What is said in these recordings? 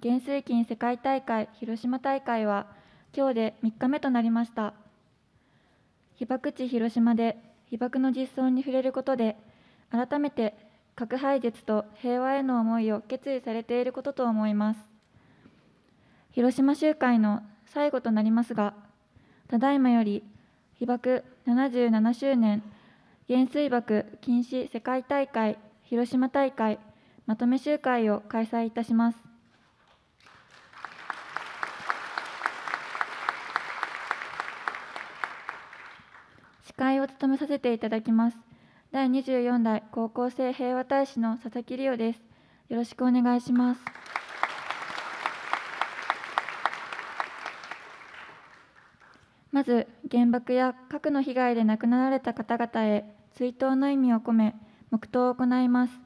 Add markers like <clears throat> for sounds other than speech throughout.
減衰金世界大会広島大会は今日で3日目となりました被爆地広島で被爆の実相に触れることで改めて核廃絶と平和への思いを決意されていることと思います広島集会の最後となりますがただいまより被爆77周年原水爆禁止世界大会広島大会まとめ集会を開催いたします会を務めさせていただきます第24代高校生平和大使の佐々木理央ですよろしくお願いしますまず原爆や核の被害で亡くなられた方々へ追悼の意味を込め黙祷を行います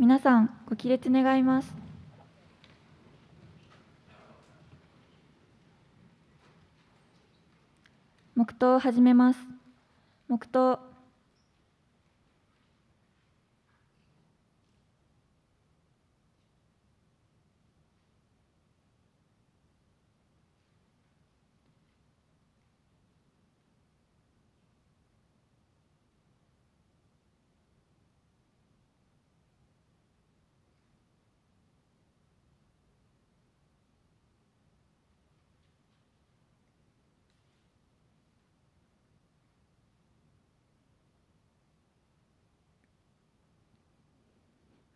皆さんご起立願います黙祷を始めます黙祷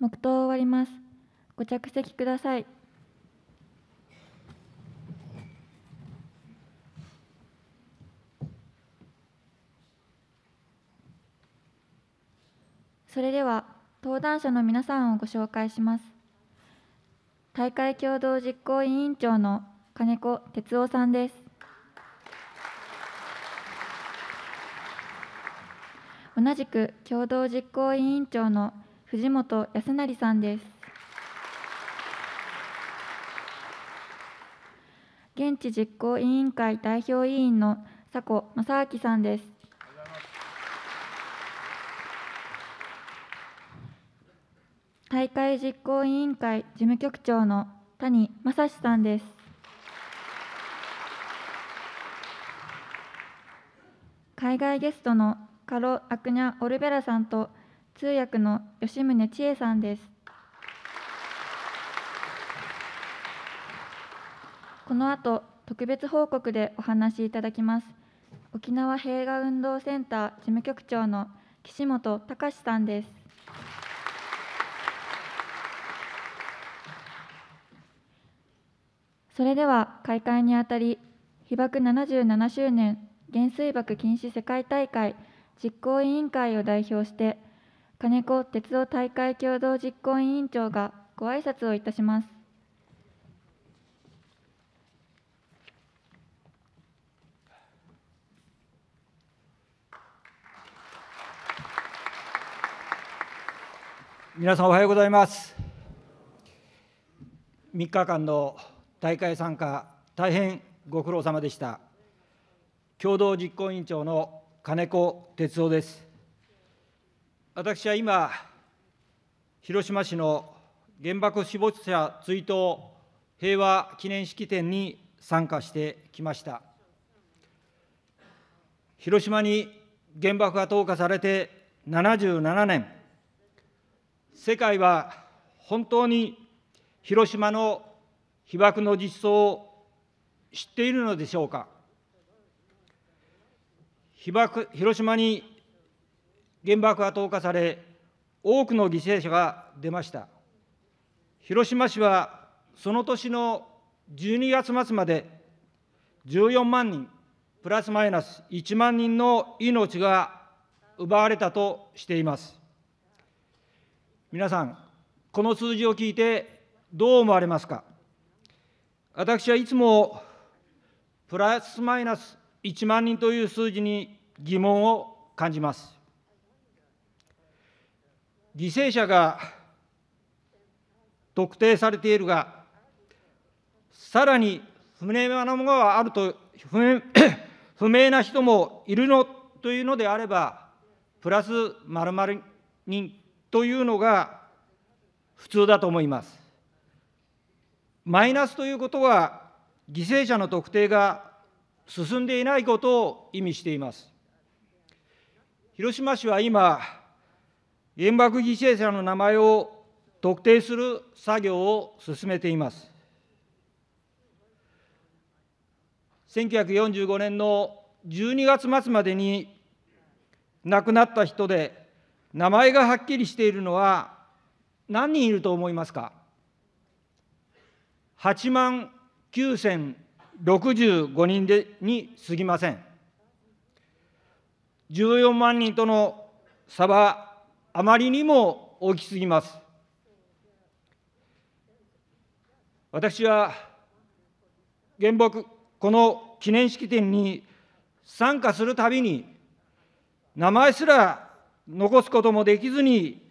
黙祷を終わります。ご着席ください。それでは登壇者の皆さんをご紹介します。大会共同実行委員長の金子哲夫さんです。同じく共同実行委員長の藤本康成さんです。現地実行委員会代表委員の佐古正明さんです。大会実行委員会事務局長の谷正史さんです。海外ゲストのカロ・アクニャ・オルベラさんと通訳の吉宗千恵さんですこの後特別報告でお話しいただきます沖縄平和運動センター事務局長の岸本隆さんですそれでは開会にあたり被爆77周年原水爆禁止世界大会実行委員会を代表して金子鉄道大会共同実行委員長がご挨拶をいたします。皆さんおはようございます。3日間の大会参加、大変ご苦労様でした。共同実行委員長の金子哲夫です。私は今、広島市の原爆死没者追悼平和記念式典に参加してきました。広島に原爆が投下されて77年、世界は本当に広島の被爆の実相を知っているのでしょうか。被爆広島に原爆が投下され、多くの犠牲者が出ました。広島市はその年の12月末まで14万人、プラスマイナス1万人の命が奪われたとしています。皆さん、この数字を聞いてどう思われますか。私はいつもプラスマイナス1万人という数字に疑問を感じます。犠牲者が特定されているが、さらに不明なものがあると不明、<coughs> 不明な人もいるのというのであれば、プラス○○人というのが普通だと思います。マイナスということは、犠牲者の特定が進んでいないことを意味しています。広島市は今、原爆犠牲者の名前を特定する作業を進めています。1945年の12月末までに亡くなった人で、名前がはっきりしているのは何人いると思いますか ?8 万9065人でに過ぎません。14万人との差はあまりにも大きすぎます。私は原木、この記念式典に参加するたびに、名前すら残すこともできずに、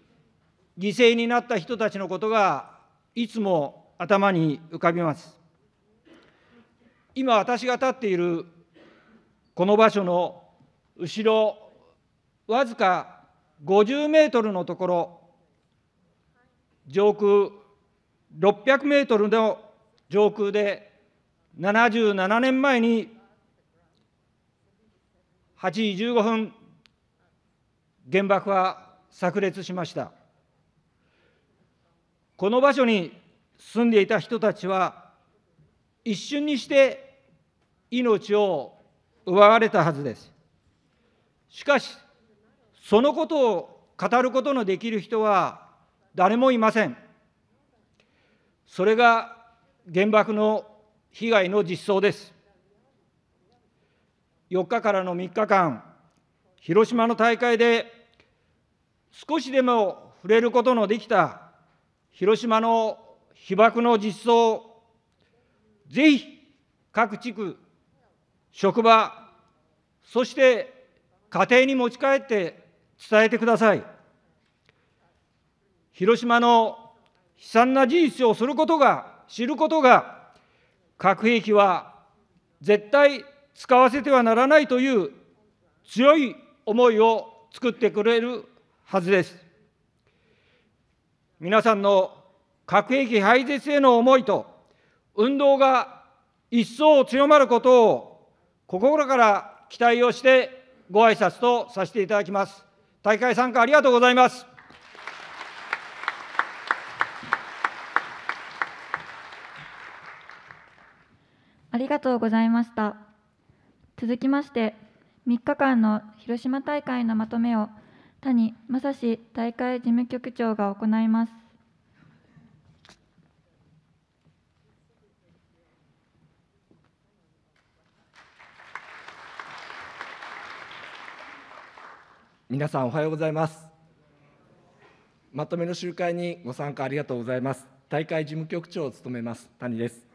犠牲になった人たちのことがいつも頭に浮かびます。今、私が立っているこの場所の後ろ、わずか50メートルのところ、上空600メートルの上空で、77年前に8時15分、原爆は炸裂しました。この場所に住んでいた人たちは、一瞬にして命を奪われたはずです。しかし、そのことを語ることのできる人は誰もいません。それが原爆の被害の実相です。4日からの3日間、広島の大会で少しでも触れることのできた広島の被爆の実相ぜひ各地区、職場、そして家庭に持ち帰って伝えてください。広島の悲惨な事実をすることが、知ることが、核兵器は絶対使わせてはならないという強い思いを作ってくれるはずです。皆さんの核兵器廃絶への思いと、運動が一層強まることを心から期待をしてご挨拶とさせていただきます。大会参加ありがとうございます。ありがとうございました。続きまして、3日間の広島大会のまとめを谷正史大会事務局長が行います。皆さんおはようございますまとめの集会にご参加ありがとうございます大会事務局長を務めます谷です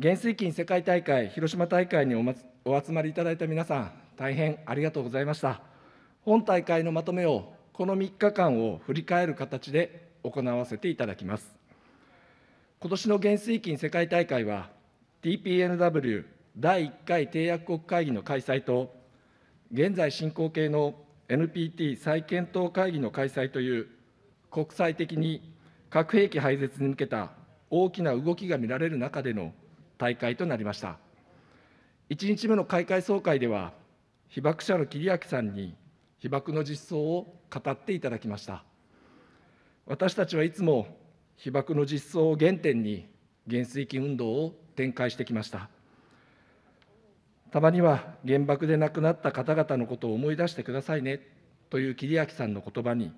原水金世界大会広島大会にお,、ま、お集まりいただいた皆さん大変ありがとうございました本大会のまとめをこの3日間を振り返る形で行わせていただきます今年の原水金世界大会は TPNW 第1回締約国会議の開催と現在進行形の NPT 再検討会議の開催という国際的に核兵器廃絶に向けた大きな動きが見られる中での大会となりました。1日目の開会総会では、被爆者の桐明さんに被爆の実相を語っていただきました。私たちはいつも被爆の実相を原点に減衰器運動を展開してきました。たまには原爆で亡くなった方々のことを思い出してくださいねという桐明さんの言葉に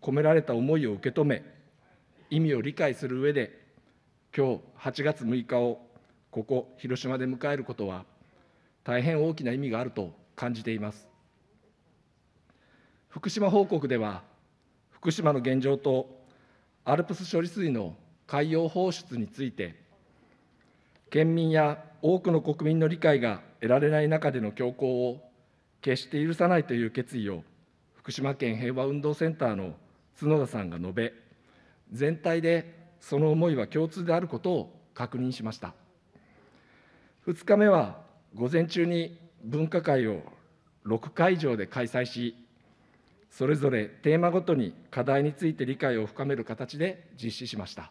込められた思いを受け止め意味を理解する上で今日8月6日をここ広島で迎えることは大変大きな意味があると感じています福島報告では福島の現状と ALPS 処理水の海洋放出について県民や多くの国民の理解が得られない中での強行を決して許さないという決意を福島県平和運動センターの角田さんが述べ全体でその思いは共通であることを確認しました2日目は午前中に分科会を6会場で開催しそれぞれテーマごとに課題について理解を深める形で実施しました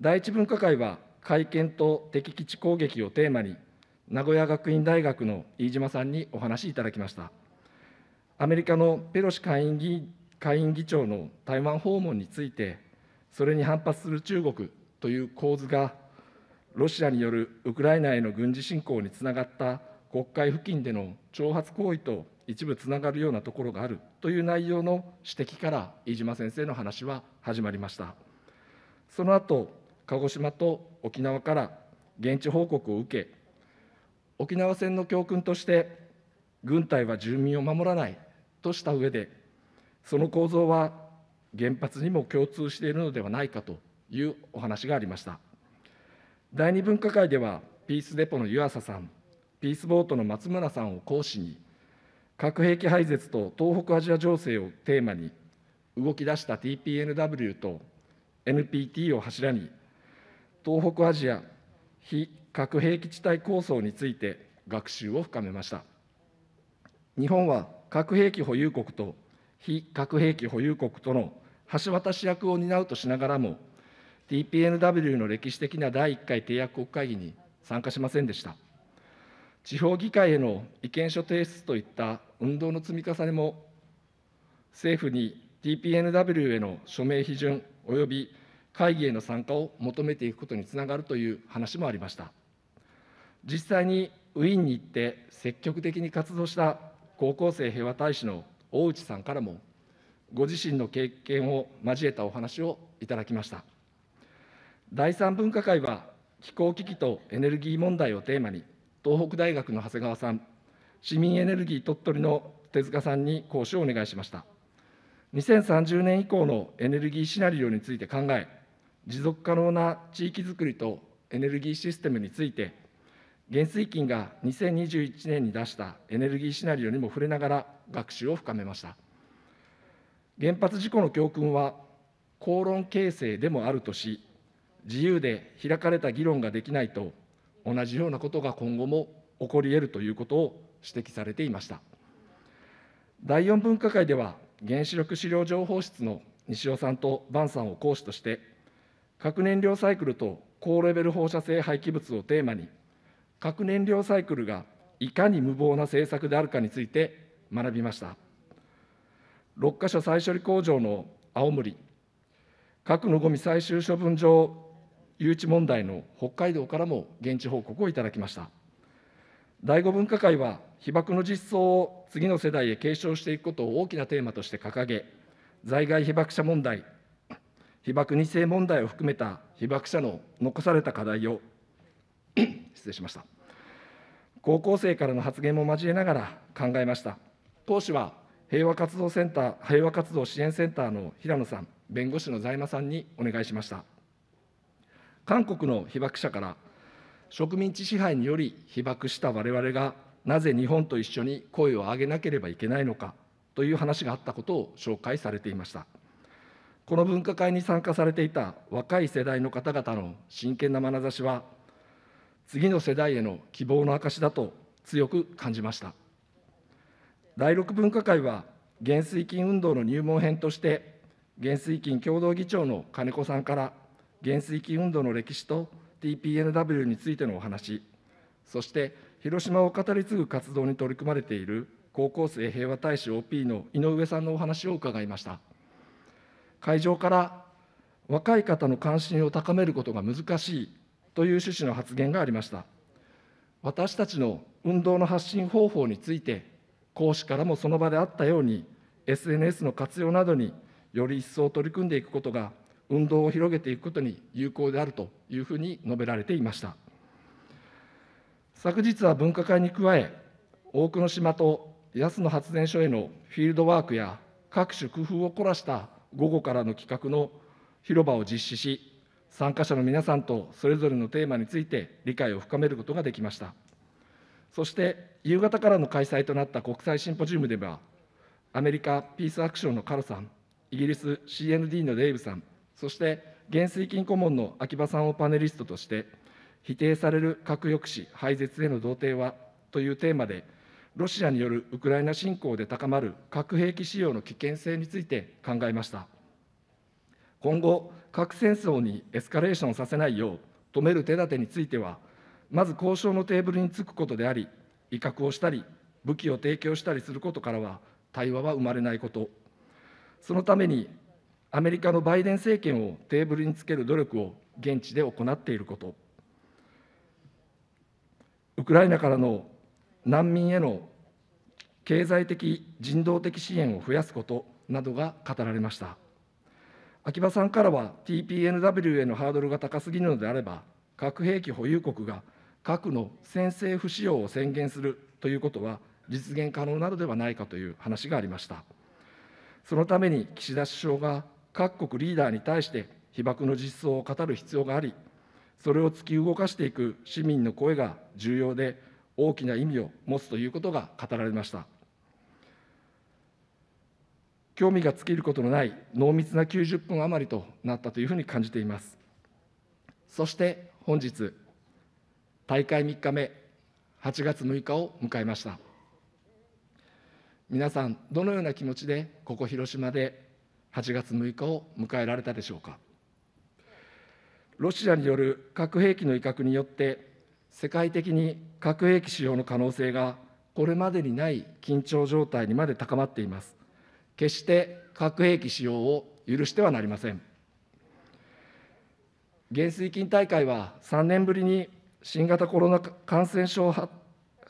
第一分科会は会見と敵基地攻撃をテーマに、名古屋学院大学の飯島さんにお話しいただきました。アメリカのペロシ下院議下院議長の台湾訪問について、それに反発する中国という構図が、ロシアによるウクライナへの軍事侵攻につながった国会付近での挑発行為と一部つながるようなところがあるという内容の指摘から飯島先生の話は始まりましたその後鹿児島と沖縄から現地報告を受け沖縄戦の教訓として軍隊は住民を守らないとした上でその構造は原発にも共通しているのではないかというお話がありました第二分科会ではピースデポの湯浅さんピースボートの松村さんを講師に核兵器廃絶と東北アジア情勢をテーマに動き出した TPNW と NPT を柱に東北アジア非核兵器地帯構想について学習を深めました日本は核兵器保有国と非核兵器保有国との橋渡し役を担うとしながらも TPNW の歴史的な第1回締約国会議に参加しませんでした地方議会への意見書提出といった運動の積み重ねも政府に TPNW への署名批准及び会議への参加を求めていくことにつながるという話もありました実際にウィーンに行って積極的に活動した高校生平和大使の大内さんからもご自身の経験を交えたお話をいただきました第三分科会は気候危機とエネルギー問題をテーマに東北大学の長谷川さん市民エネルギー鳥取の手塚さんに講師をお願いしました2030年以降のエネルギーシナリオについて考え持続可能な地域づくりとエネルギーシステムについて、減水金が2021年に出したエネルギーシナリオにも触れながら学習を深めました。原発事故の教訓は、口論形成でもあるとし、自由で開かれた議論ができないと、同じようなことが今後も起こり得るということを指摘されていました。第4分科会では、原子力資料情報室の西尾さんと伴さんを講師として、核燃料サイクルと高レベル放射性廃棄物をテーマに、核燃料サイクルがいかに無謀な政策であるかについて学びました。6カ所再処理工場の青森、核のごみ最終処分場誘致問題の北海道からも現地報告をいただきました。第5分科会は被爆の実相を次の世代へ継承していくことを大きなテーマとして掲げ、在外被爆者問題、被爆二世問題を含めた被爆者の残された課題を <clears throat> 失礼しました高校生からの発言も交えながら考えました講師は平和活動センター平和活動支援センターの平野さん弁護士の在間さんにお願いしました韓国の被爆者から植民地支配により被爆した我々がなぜ日本と一緒に声を上げなければいけないのかという話があったことを紹介されていました。この分科会に参加されていた若い世代の方々の真剣な眼差しは、次の世代への希望の証だと強く感じました。第6分科会は、減水金運動の入門編として、減水金共同議長の金子さんから、減水金運動の歴史と TPNW についてのお話、そして広島を語り継ぐ活動に取り組まれている高校生平和大使 OP の井上さんのお話を伺いました。会場から若い方の関心を高めることが難しいという趣旨の発言がありました。私たちの運動の発信方法について、講師からもその場であったように、SNS の活用などにより一層取り組んでいくことが、運動を広げていくことに有効であるというふうに述べられていました。昨日は分科会に加え、多くの島と安野発電所へのフィールドワークや各種工夫を凝らした午後からの企画の広場を実施し、参加者の皆さんとそれぞれのテーマについて理解を深めることができました。そして夕方からの開催となった国際シンポジウムでは、アメリカ・ピースアクションのカロさん、イギリス CND のデイブさん、そして原水金顧問の秋葉さんをパネリストとして、否定される核抑止・廃絶への同定はというテーマで、ロシアによるウクライナ侵攻で高まる核兵器使用の危険性について考えました。今後、核戦争にエスカレーションさせないよう止める手立てについては、まず交渉のテーブルにつくことであり、威嚇をしたり、武器を提供したりすることからは、対話は生まれないこと、そのためにアメリカのバイデン政権をテーブルにつける努力を現地で行っていること、ウクライナからの難民への経済的、人道的支援を増やすことなどが語られました。秋葉さんからは TPNW へのハードルが高すぎるのであれば、核兵器保有国が核の先制不使用を宣言するということは実現可能なのではないかという話がありました。そのために岸田首相が各国リーダーに対して被爆の実相を語る必要があり、それを突き動かしていく市民の声が重要で、大きな意味を持つということが語られました興味が尽きることのない濃密な90分余りとなったというふうに感じていますそして本日大会3日目8月6日を迎えました皆さんどのような気持ちでここ広島で8月6日を迎えられたでしょうかロシアによる核兵器の威嚇によって世界的に核兵器使用の可能性がこれまでにない緊張状態にまで高まっています。決して核兵器使用を許してはなりません。減水金大会は3年ぶりに新型コロナ感染症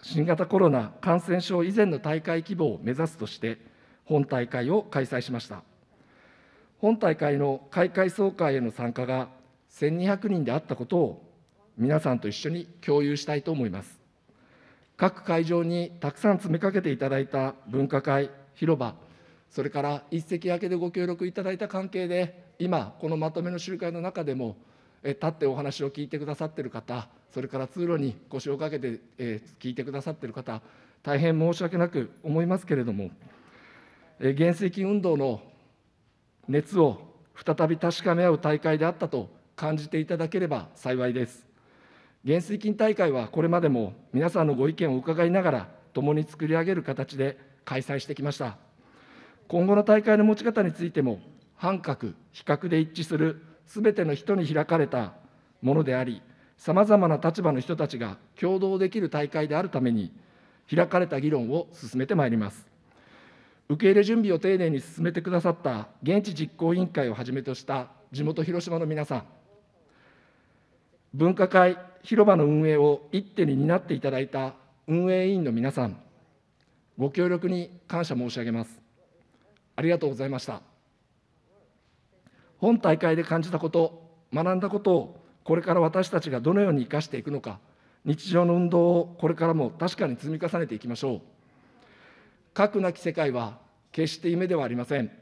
新型コロナ感染症以前の大会規模を目指すとして、本大会を開催しました。本大会の開会総会への参加が1200人であったことを皆さんと一緒に共有したいと思います。各会場にたくさん詰めかけていただいた分科会、広場、それから一席明けでご協力いただいた関係で、今、このまとめの集会の中でも、立ってお話を聞いてくださっている方、それから通路に腰をかけて聞いてくださっている方、大変申し訳なく思いますけれども、原石運動の熱を再び確かめ合う大会であったと感じていただければ幸いです。減衰金大会はこれまでも皆さんのご意見を伺いながら、共に作り上げる形で開催してきました。今後の大会の持ち方についても、半角、比較で一致するすべての人に開かれたものであり、さまざまな立場の人たちが共同できる大会であるために、開かれた議論を進めてまいります。受け入れ準備を丁寧に進めてくださった現地実行委員会をはじめとした地元広島の皆さん、分科会広場の運営を一手に担っていただいた運営委員の皆さん、ご協力に感謝申し上げます。ありがとうございました。本大会で感じたこと、学んだことをこれから私たちがどのように生かしていくのか、日常の運動をこれからも確かに積み重ねていきましょう。核なき世界は決して夢ではありません。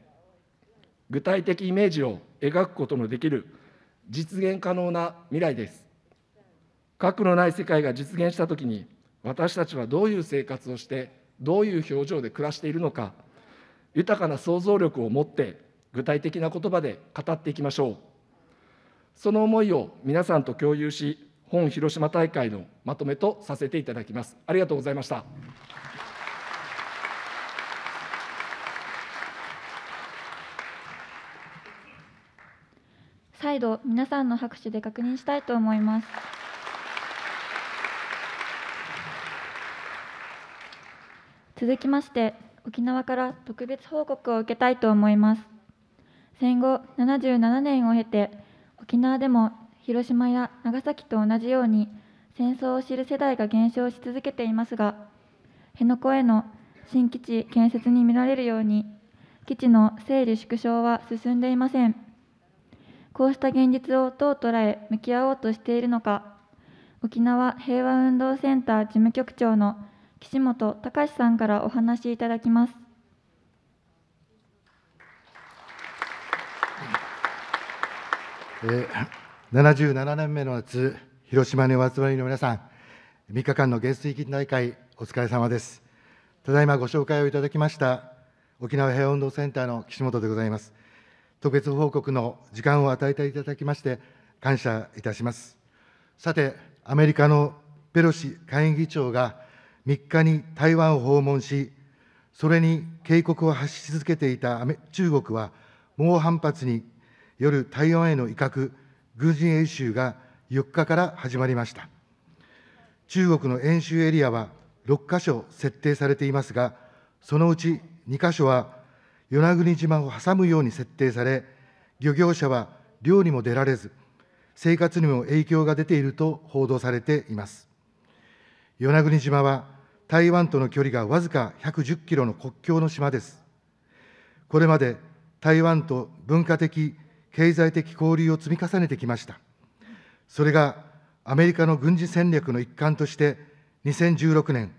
具体的イメージを描くことのできる実現可能な未来です。核のない世界が実現したときに、私たちはどういう生活をして、どういう表情で暮らしているのか、豊かな想像力を持って、具体的な言葉で語っていきましょう。その思いを皆さんと共有し、本広島大会のまとめとさせていただきます。ありがとうございました。再度皆さんの拍手で確認したいと思います。続きまして沖縄から特別報告を受けたいと思います戦後77年を経て沖縄でも広島や長崎と同じように戦争を知る世代が減少し続けていますが辺野古への新基地建設に見られるように基地の整理縮小は進んでいません。こうした現実をどう捉え向き合おうとしているのか沖縄平和運動センター事務局長の岸本隆さんからお話しいただきます。えー、77年目の夏、広島にお集まりの皆さん、3日間の原水議大会、お疲れ様です。ただいまご紹介をいただきました、沖縄平和運動センターの岸本でございます。特別報告の時間を与えていただきまして、感謝いたします。さて、アメリカのペロシ下院議長が3日に台湾を訪問し、それに警告を発し続けていた中国は、猛反発による台湾への威嚇、軍事演習が4日から始まりました。中国の演習エリアは6か所設定されていますが、そのうち2か所は与那国島を挟むように設定され、漁業者は漁にも出られず、生活にも影響が出ていると報道されています。与那国島は台湾との距離がわずか110キロの国境の島です。これまで台湾と文化的、経済的交流を積み重ねてきました。それがアメリカの軍事戦略の一環として、2016年、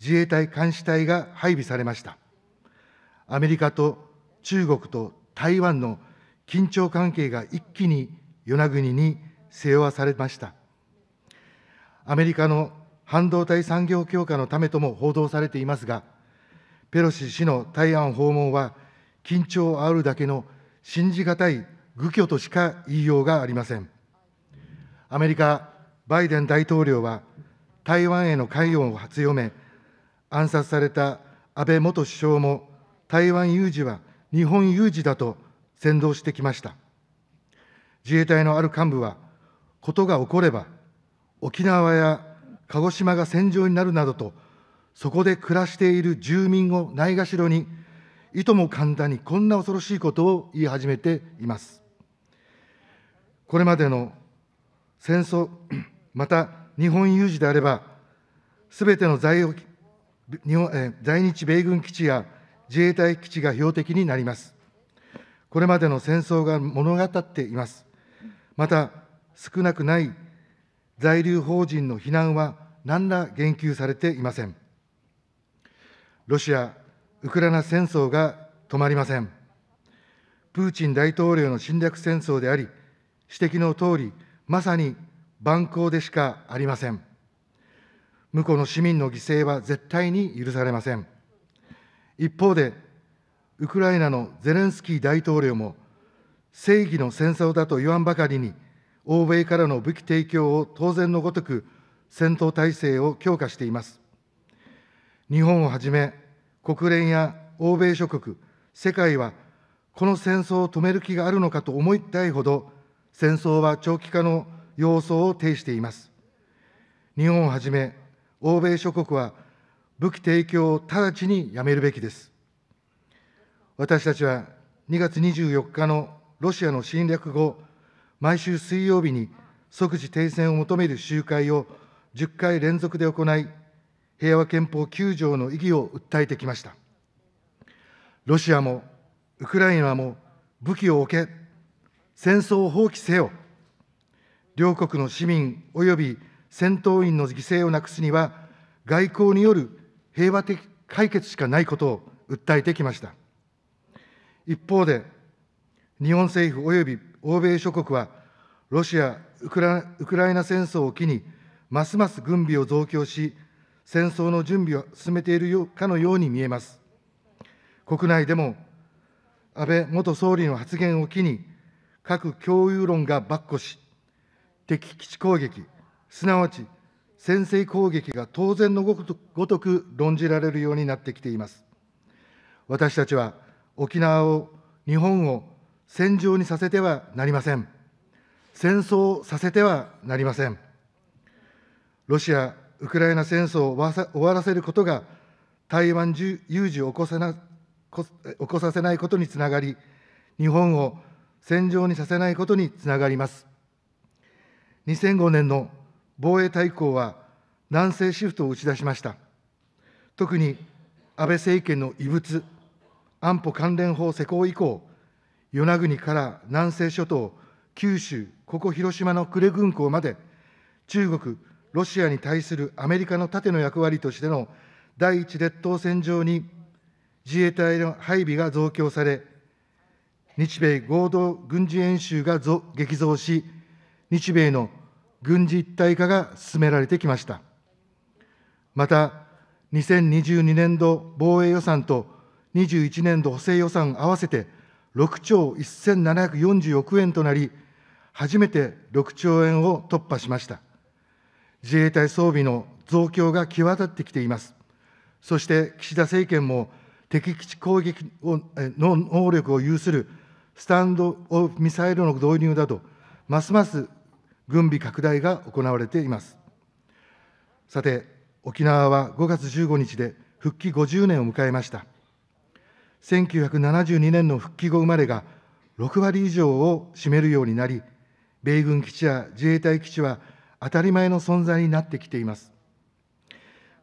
自衛隊監視隊が配備されました。アメリカと中国と台湾の緊張関係が一気に与那国に背負わされました。アメリカの半導体産業強化のためとも報道されていますが、ペロシ氏の台湾訪問は、緊張をあるだけの信じがたい愚虚としか言いようがありません。アメリカ、バイデン大統領は、台湾への関与を強め、暗殺された安倍元首相も台湾有事は日本有事だと先導してきました。自衛隊のある幹部は、ことが起これば、沖縄や鹿児島が戦場になるなどと、そこで暮らしている住民をないがしろに、いとも簡単にこんな恐ろしいことを言い始めています。これまでの戦争、<clears throat> また日本有事であれば、すべての在日米軍基地や自衛隊基地が標的になります。これまでの戦争が物語っています。また、少なくない在留邦人の避難は何ら言及されていません。ロシア・ウクライナ戦争が止まりません。プーチン大統領の侵略戦争であり、指摘のとおり、まさに蛮行でしかありません。向こうの市民の犠牲は絶対に許されません。一方で、ウクライナのゼレンスキー大統領も、正義の戦争だと言わんばかりに、欧米からの武器提供を当然のごとく、戦闘態勢を強化しています。日本をはじめ、国連や欧米諸国、世界は、この戦争を止める気があるのかと思いたいほど、戦争は長期化の様相を呈しています。日本をはじめ、欧米諸国は武器提供を直ちにやめるべきです。私たちは2月24日のロシアの侵略後、毎週水曜日に即時停戦を求める集会を10回連続で行い、平和憲法9条の意義を訴えてきました。ロシアもウクライナも武器を置け、戦争を放棄せよ、両国の市民及び戦闘員の犠牲をなくすには、外交による平和的解決しかないことを訴えてきました。一方で、日本政府および欧米諸国は、ロシア・ウクライナ戦争を機に、ますます軍備を増強し、戦争の準備を進めているかのように見えます。国内でも、安倍元総理の発言を機に、核共有論が跋扈し、敵基地攻撃、すなわち先制攻撃が当然のごとく論じられるようになってきています。私たちは沖縄を、日本を戦場にさせてはなりません。戦争させてはなりません。ロシア・ウクライナ戦争を終わらせることが、台湾有事を起こせな起こさせないことにつながり、日本を戦場にさせないことにつながります。2005年の防衛大綱は南西シフトを打ち出しました。特に安倍政権の異物、安保関連法施行以降、与那国から南西諸島、九州、ここ広島の呉軍港まで、中国、ロシアに対するアメリカの盾の役割としての第一列島線上に自衛隊の配備が増強され、日米合同軍事演習が激増し、日米の軍事一体化が進められてきました。また、2022年度防衛予算と21年度補正予算合わせて6兆1740億円となり、初めて6兆円を突破しました。自衛隊装備の増強が際立ってきています。そして岸田政権も敵基地攻撃の能力を有するスタンド・オフ・ミサイルの導入など、ますます軍備拡大が行われています。さて、沖縄は5月15日で復帰50年を迎えました。1972年の復帰後生まれが6割以上を占めるようになり、米軍基地や自衛隊基地は当たり前の存在になってきています。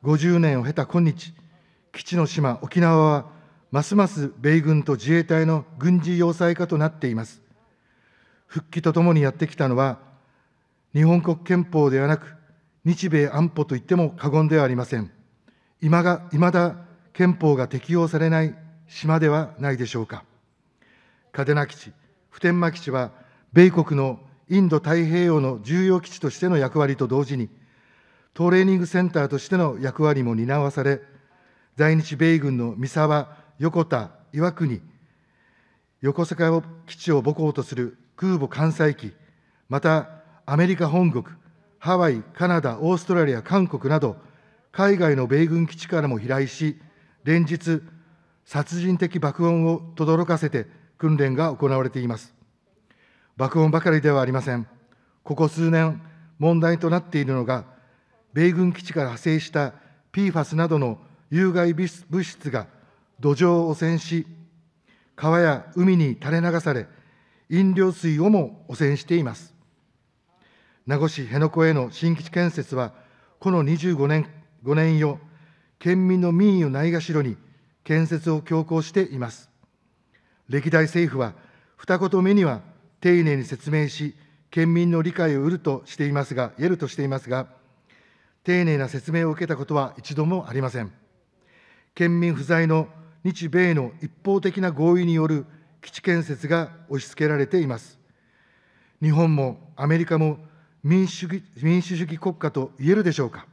50年を経た今日、基地の島、沖縄は、ますます米軍と自衛隊の軍事要塞化となっています。復帰とともにやってきたのは、日本国憲法ではなく、日米安保といっても過言ではありません。いまいまだ憲法が適用されない島ではないでしょうか。嘉手納基地、普天間基地は、米国のインド太平洋の重要基地としての役割と同時に、トレーニングセンターとしての役割も担わされ、在日米軍の三沢、横田、岩国、横坂基地を母港とする空母艦載機、またアメリカ本国、ハワイ、カナダ、オーストラリア、韓国など、海外の米軍基地からも飛来し、連日、殺人的爆音を轟かせて訓練が行われています。爆音ばかりではありません。ここ数年、問題となっているのが、米軍基地から派生した PFAS などの有害物質が土壌を汚染し、川や海に垂れ流され、飲料水をも汚染しています。名護市辺野古への新基地建設は、この25年、5年よ、県民の民意をないがしろに、建設を強行しています。歴代政府は、二言目には丁寧に説明し、県民の理解を得るとしていますが、えるとしていますが、丁寧な説明を受けたことは一度もありません。県民不在の日米の一方的な合意による基地建設が押し付けられています。日本もアメリカも民主主義民主主義国家と言えるでしょうか。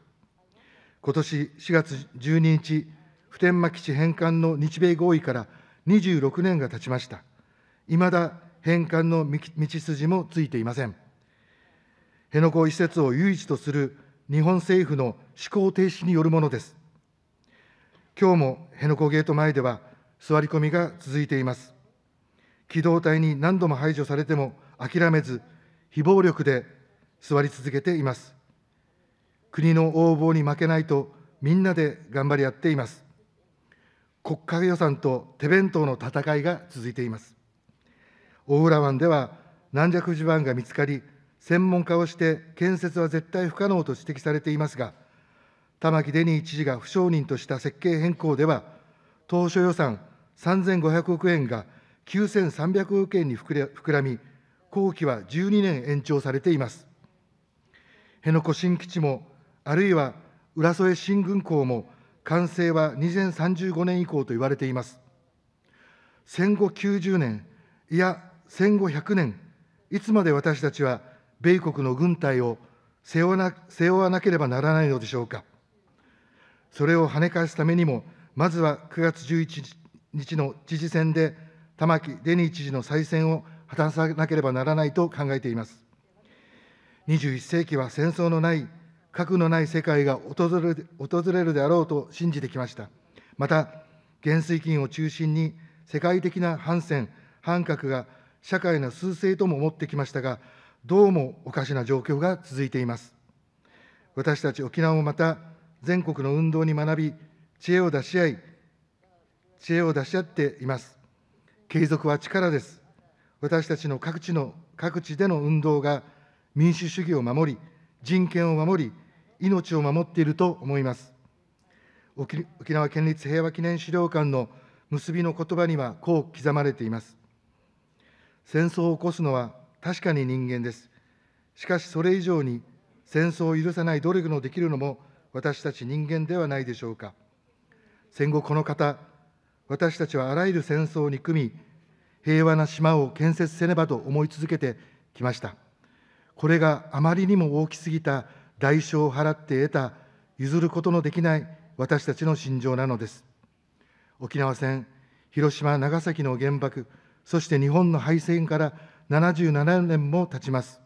今年4月12日、普天間基地返還の日米合意から26年が経ちました。いまだ返還の道筋もついていません。辺野古移設を唯一とする日本政府の思考停止によるものです。今日も辺野古ゲート前では座り込みが続いています。機動隊に何度も排除されても諦めず、非暴力で座り続けています。国の横暴に負けないと、みんなで頑張り合っています。国家予算と手弁当の戦いが続いています。大浦湾では軟弱地盤が見つかり、専門家をして建設は絶対不可能と指摘されていますが、玉城デニー知事が不承認とした設計変更では、当初予算3500億円が9300億円に膨らみ、工期は12年延長されています。辺野古新基地も、あるいは浦添新軍港も、完成は2035年以降と言われています。戦後90年、いや戦後100年、いつまで私たちは米国の軍隊を背負わな背負わなければならないのでしょうか。それを跳ね返すためにも、まずは9月11日の知事選で、玉城デニー知事の再選を果たさなければならないと考えています。21世紀は戦争のない、核のない世界が訪れ訪れるであろうと信じてきました。また、減衰金を中心に世界的な反戦、反核が社会の趨勢とも思ってきましたが、どうもおかしな状況が続いています。私たち沖縄もまた、全国の運動に学び、知恵を出し合い、知恵を出し合っています。継続は力です。私たちの各地の各地での運動が民主主義を守り、人権を守り、命を守っていると思います。沖縄県立平和記念資料館の結びの言葉にはこう刻まれています。戦争を起こすのは確かに人間です。しかしそれ以上に戦争を許さない努力のできるのも私たち人間ではないでしょうか。戦後この方、私たちはあらゆる戦争に組み、平和な島を建設せねばと思い続けてきました。これがあまりにも大きすぎた代償を払って得た、譲ることのできない私たちの心情なのです。沖縄戦、広島、長崎の原爆、そして日本の敗戦から77年も経ちます。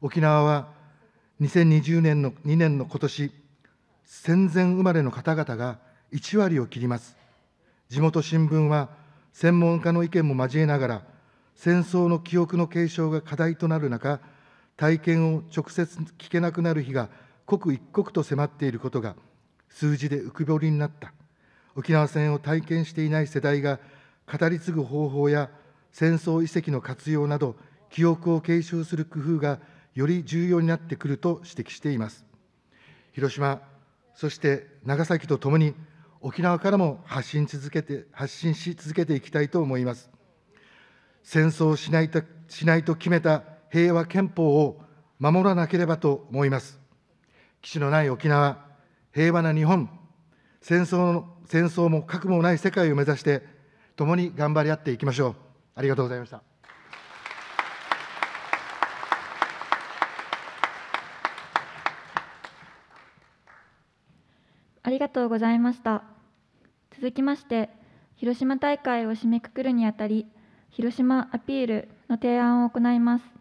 沖縄は2020年の2年の今年、戦前生まれの方々が1割を切ります。地元新聞は専門家の意見も交えながら、戦争の記憶の継承が課題となる中、体験を直接聞けなくなる日が刻一刻と迫っていることが数字で浮き彫りになった沖縄戦を体験していない世代が語り継ぐ方法や戦争遺跡の活用など記憶を継承する工夫がより重要になってくると指摘しています広島そして長崎とともに沖縄からも発信続けて発信し続けていきたいと思います戦争しないしないと決めた平和憲法を守らなければと思います。基地のない沖縄、平和な日本、戦争の戦争も核もない世界を目指して、共に頑張り合っていきましょう。ありがとうございました。ありがとうございました。続きまして、広島大会を締めくくるにあたり、広島アピールの提案を行います。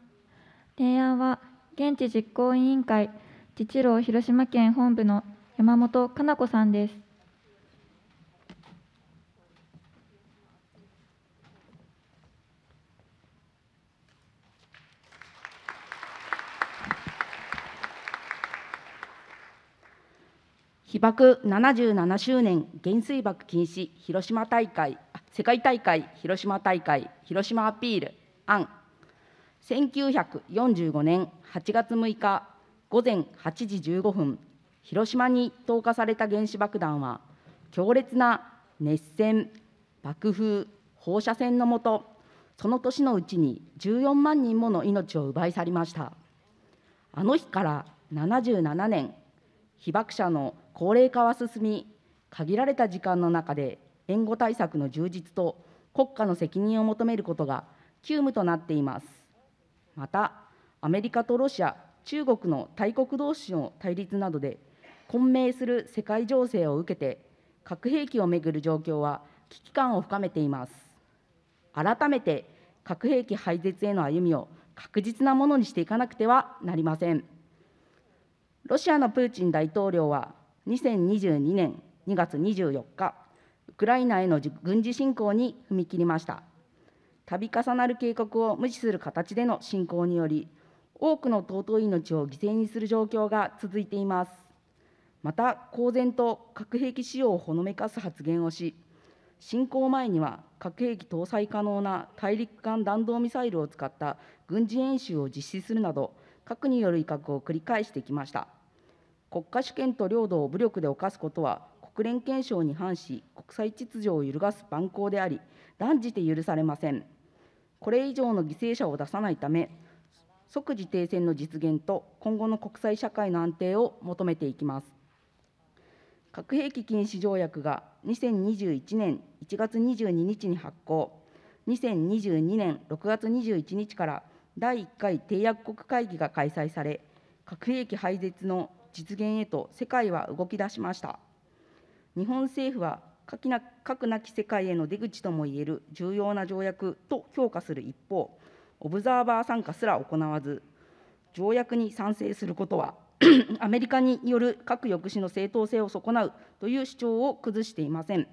提案は現地実行委員会自治労広島県本部の山本かな子さんです。被爆77周年原水爆禁止広島大会世界大会広島大会広島アピール案1945年8月6日午前8時15分、広島に投下された原子爆弾は、強烈な熱線、爆風、放射線のもと、その年のうちに14万人もの命を奪い去りました。あの日から77年、被爆者の高齢化は進み、限られた時間の中で援護対策の充実と国家の責任を求めることが急務となっています。またアメリカとロシア中国の大国同士の対立などで混迷する世界情勢を受けて核兵器をめぐる状況は危機感を深めています改めて核兵器廃絶への歩みを確実なものにしていかなくてはなりませんロシアのプーチン大統領は2022年2月24日ウクライナへの軍事侵攻に踏み切りました度重なる警告を無視する形での侵攻により、多くの尊い命を犠牲にする状況が続いています。また、公然と核兵器使用をほのめかす発言をし、侵攻前には核兵器搭載可能な大陸間弾道ミサイルを使った軍事演習を実施するなど、核による威嚇を繰り返してきました。国家主権と領土を武力で侵すことは、国連憲章に反し、国際秩序を揺るがす蛮行であり、断じて許されません。これ以上の犠牲者を出さないため、即時停戦の実現と今後の国際社会の安定を求めていきます。核兵器禁止条約が2021年1月22日に発効、2022年6月21日から第1回締約国会議が開催され、核兵器廃絶の実現へと世界は動き出しました。日本政府は核な核なき世界への出口ともいえる重要な条約と評価する一方、オブザーバー参加すら行わず、条約に賛成することは、<clears throat> アメリカによる核抑止の正当性を損なうという主張を崩していません。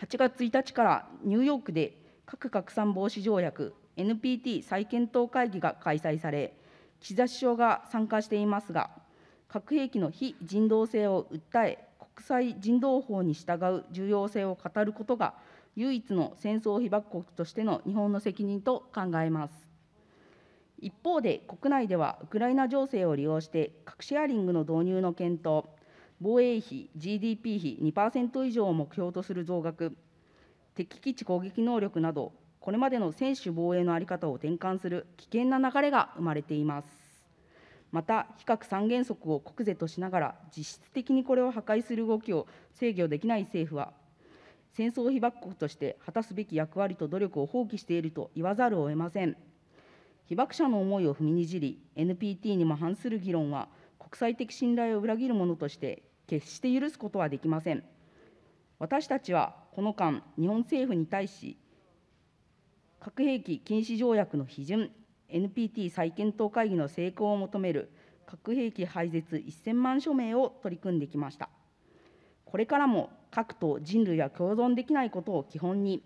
8月1日からニューヨークで核拡散防止条約 NPT 再検討会議が開催され、岸田首相が参加していますが、核兵器の非人道性を訴え、際人道法に従う重要性を語ることが、唯一の戦争被爆国としての日本の責任と考えます。一方で、国内ではウクライナ情勢を利用して、核シェアリングの導入の検討、防衛費、GDP 比2%以上を目標とする増額、敵基地攻撃能力など、これまでの専守防衛の在り方を転換する危険な流れが生まれています。また非核三原則を国是としながら実質的にこれを破壊する動きを制御できない政府は戦争被爆国として果たすべき役割と努力を放棄していると言わざるを得ません被爆者の思いを踏みにじり NPT にも反する議論は国際的信頼を裏切るものとして決して許すことはできません私たちはこの間日本政府に対し核兵器禁止条約の批准 NPT 再検討会議の成功を求める核兵器廃絶1000万署名を取り組んできました。これからも核と人類は共存できないことを基本に、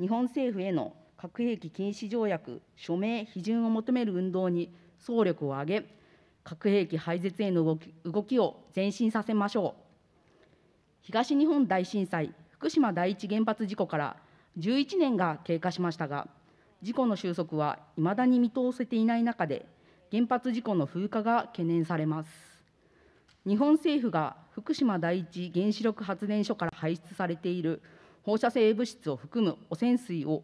日本政府への核兵器禁止条約署名・批准を求める運動に総力を挙げ、核兵器廃絶への動き動きを前進させましょう。東日本大震災福島第一原発事故から11年が経過しましたが、事故の収束はいまだに見通せていない中で、原発事故の風化が懸念されます。日本政府が福島第一原子力発電所から排出されている放射性物質を含む汚染水を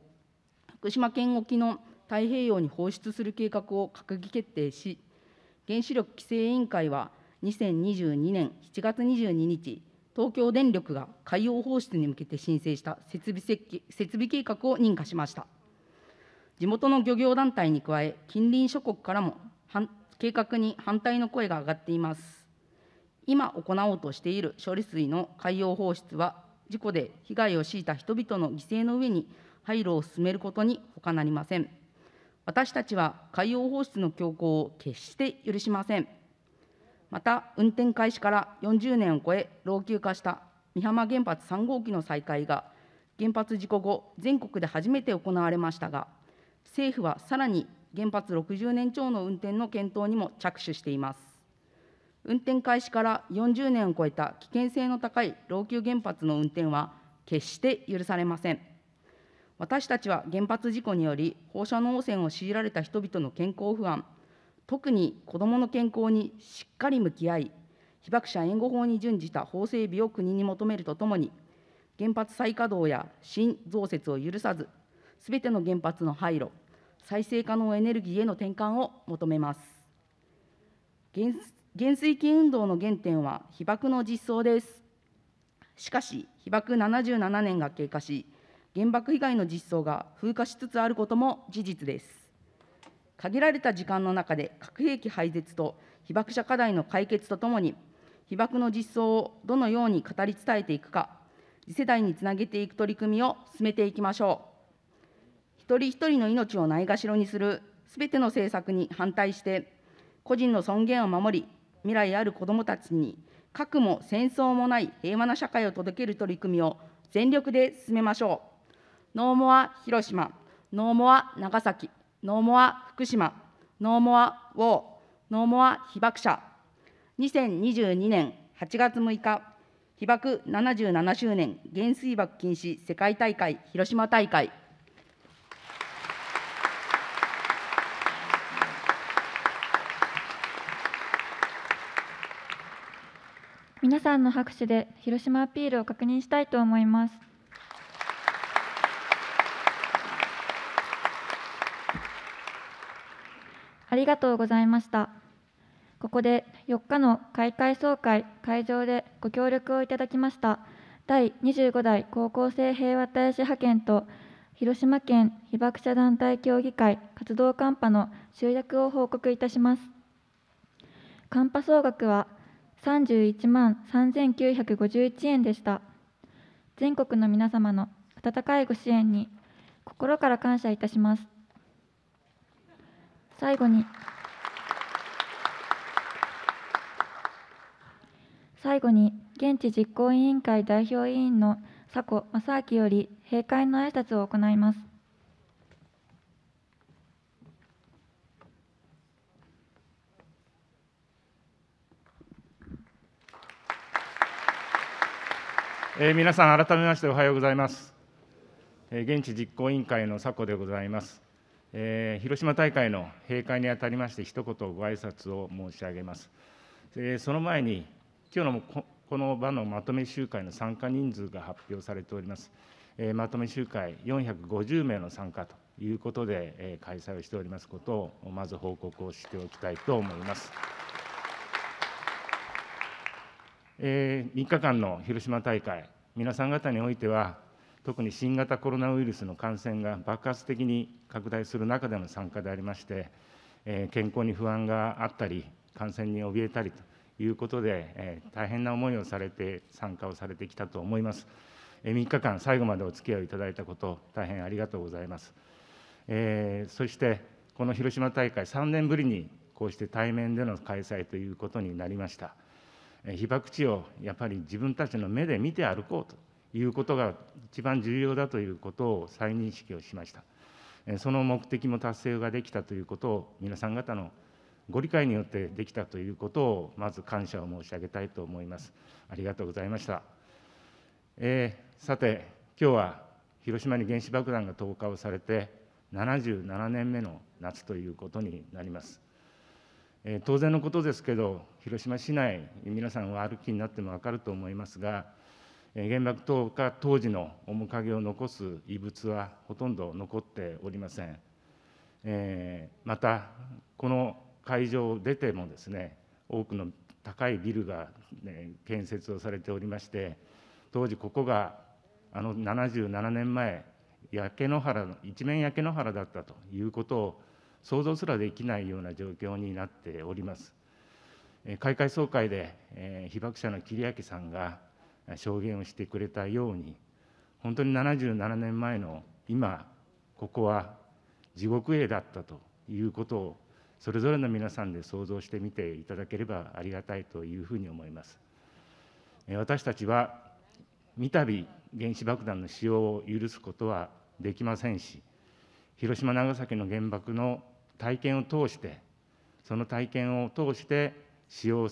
福島県沖の太平洋に放出する計画を閣議決定し、原子力規制委員会は2022年7月22日、東京電力が海洋放出に向けて申請した設備設計設備計画を認可しました。地元の漁業団体に加え、近隣諸国からも計画に反対の声が上がっています。今行おうとしている処理水の海洋放出は、事故で被害を強いた人々の犠牲の上に廃炉を進めることにほかなりません。私たちは海洋放出の強行を決して許しません。また、運転開始から40年を超え、老朽化した美浜原発3号機の再開が、原発事故後、全国で初めて行われましたが、政府はさらに原発60年超の運転の検討にも着手しています。運転開始から40年を超えた危険性の高い老朽原発の運転は決して許されません。私たちは原発事故により放射能汚染を強いられた人々の健康不安、特に子どもの健康にしっかり向き合い、被爆者援護法に準じた法整備を国に求めるとともに、原発再稼働や新増設を許さず、すべての原発の廃炉、再生可能エネルギーへの転換を求めます。減衰期運動の原点は被爆の実装です。しかし、被爆77年が経過し、原爆以外の実相が風化しつつあることも事実です。限られた時間の中で核兵器廃絶と被爆者課題の解決とともに、被爆の実相をどのように語り伝えていくか、次世代につなげていく取り組みを進めていきましょう。一人一人の命をないがしろにするすべての政策に反対して、個人の尊厳を守り、未来ある子どもたちに、核も戦争もない平和な社会を届ける取り組みを全力で進めましょう。ノーモア広島、ノーモア長崎、ノーモア福島、ノーモアウォー、ノーモア被爆者。2022年8月6日、被爆77周年原水爆禁止世界大会広島大会。さんの拍手で広島アピールを確認したいと思います。ありがとうございました。ここで4日の開会総会会場でご協力をいただきました第25代高校生平和大使派遣と広島県被爆者団体協議会活動カンパの集約を報告いたします。カンパ総額は31万3951円でした全国の皆様の温かいご支援に心から感謝いたします最後に最後に現地実行委員会代表委員の佐古正明より閉会の挨拶を行いますえー、皆さん改めましておはようございます、えー、現地実行委員会の佐古でございます、えー、広島大会の閉会にあたりまして一言ご挨拶を申し上げます、えその前に今日のこの場のまとめ集会の参加人数が発表されております、えまとめ集会450名の参加ということで、え開催をしておりますことをまず報告をしておきたいと思います、えー、3日間の広島大会、皆さん方においては、特に新型コロナウイルスの感染が爆発的に拡大する中での参加でありまして、え健康に不安があったり、感染に怯えたりということで、え大変な思いをされて参加をされてきたと思います。え3日間、最後までお付き合いをいただいたこと、大変ありがとうございます。えー、そして、この広島大会、3年ぶりにこうして対面での開催ということになりました。被爆地をやっぱり自分たちの目で見て歩こうということが一番重要だということを再認識をしました。その目的も達成ができたということを皆さん方のご理解によってできたということをまず感謝を申し上げたいと思います。ありがとうございました。えー、さて今日は広島に原子爆弾が投下をされて77年目の夏ということになります。え当然のことですけど、広島市内、皆さんは歩きになっても分かると思いますが、原爆投下当時の面影を残す遺物はほとんど残っておりません。えー、また、この会場を出てもですね、多くの高いビルが、ね、建設をされておりまして、当時ここがあの77年前、焼け野原の一面焼け野原だったということを想像すらできないような状況になっております。開会総会で、えー、被爆者の桐明さんが証言をしてくれたように本当に77年前の今ここは地獄絵だったということをそれぞれの皆さんで想像してみていただければありがたいというふうに思います。私たちは三度原子爆弾の使用を許すことはできませんし広島長崎の原爆の体験を通してその体験を通して使用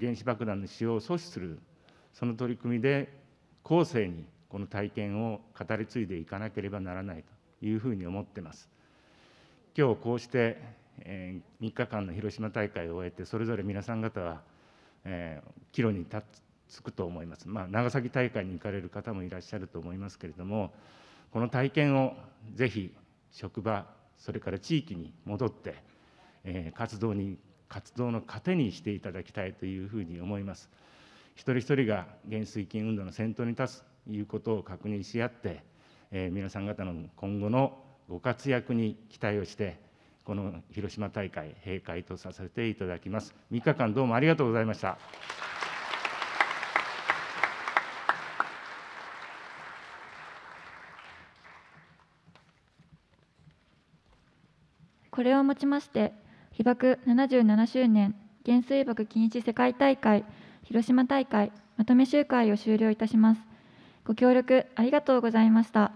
原子爆弾の使用を阻止するその取り組みで後世にこの体験を語り継いでいかなければならないというふうに思ってます。今日こうして、えー、3日間の広島大会を終えてそれぞれ皆さん方は、えー、岐路に立つくと思います、まあ、長崎大会に行かれる方もいらっしゃると思いますけれどもこの体験をぜひ職場それから地域に戻って、え活動に活動の糧にしていただきたいというふうに思います。一人一人が減水金運動の先頭に立つということを確認し合って、えー、皆さん方の今後のご活躍に期待をして、この広島大会閉会とさせていただきます。3日間どうもありがとうございました。これをもちまして被爆77周年原水爆禁止世界大会広島大会まとめ集会を終了いたしますご協力ありがとうございました。